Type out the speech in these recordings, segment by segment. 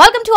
welcome to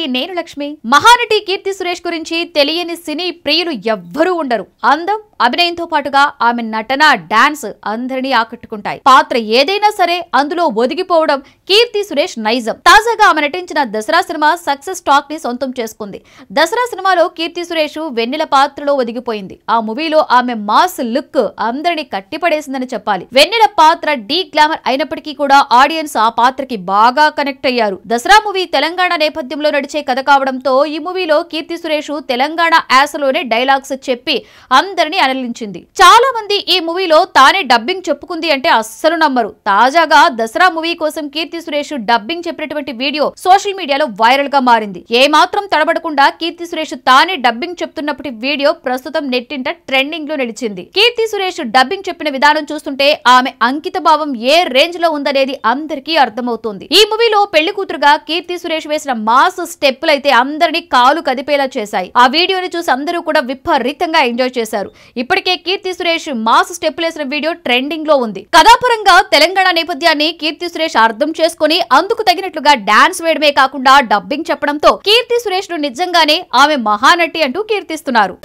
e నేను లక్ష్మి మహానటి కీర్తి సురేష్ గురించి తెలియని సినీ ప్రియులు ఎవ్వరూ ఉండరు అందం అభినయంతో పాటుగా ఆమె నటన డాన్స్ అందరినీ ఆకట్టుకుంటాయి పాత్ర ఏదైనా సరే అందులో ఒదిగిపోవడం కీర్తి సురేష్ నైజం తాజాగా ఆమె నటించిన దసరా సినిమా సక్సెస్ టాక్ ని సొంతం చేసుకుంది దసరా సినిమాలో కీర్తి సురేష్ వెన్నెల పాత్రలో ఒదిగిపోయింది ఆ మూవీలో ఆమె మాస్ లుక్ అందరినీ కట్టిపడేసిందని చెప్పాలి వెన్నెల పాత్ర డీ గ్లామర్ అయినప్పటికీ కూడా ఆడియన్స్ ఆ పాత్రకి బాగా కనెక్ట్ అయ్యారు దసరా మూవీ తెలంగాణ నేపథ్యంలో నడిచే కథ కావడంతో ఈ మూవీలో కీర్తి సురేష్ తెలంగాణ యాసలోనే డైలాగ్స్ చెప్పి అందరినీ తరలించింది చాలా మంది ఈ మూవీలో తానే డబ్బింగ్ చెప్పుకుంది అంటే అస్సలు నమ్మరు తాజాగా దసరా మూవీ కోసం కీర్తి సురేష్ డబ్బింగ్ చెప్పినటువంటి వీడియో సోషల్ మీడియాలో వైరల్ గా మారింది ఏమాత్రం తడబడకుండా కీర్తి సురేష్ తానే డబ్బింగ్ చెప్తున్నప్పటి వీడియో ప్రస్తుతం నెట్టింట ట్రెండింగ్ లో నిలిచింది కీర్తి సురేష్ డబ్బింగ్ చెప్పిన విధానం చూస్తుంటే ఆమె అంకిత భావం ఏ రేంజ్ లో ఉందనేది అందరికీ అర్థమవుతుంది ఈ మూవీలో పెళ్లి కూతురుగా కీర్తి సురేష్ వేసిన మాస్ స్టెప్పులు అయితే అందరినీ కాలు కదిపేలా చేశాయి ఆ వీడియోని చూసి అందరూ కూడా విపరీతంగా ఎంజాయ్ చేశారు ఇప్పటికే కీర్తి సురేష్ మాస్ స్టెప్పులేసిన వీడియో ట్రెండింగ్ లో ఉంది కథాపరంగా తెలంగాణ నేపథ్యాన్ని కీర్తి సురేష్ అర్థం చేసుకుని అందుకు తగినట్లుగా డాన్స్ వేయడమే కాకుండా డబ్బింగ్ చెప్పడంతో కీర్తి సురేష్ ను నిజంగానే ఆమె మహానటి అంటూ కీర్తిస్తున్నారు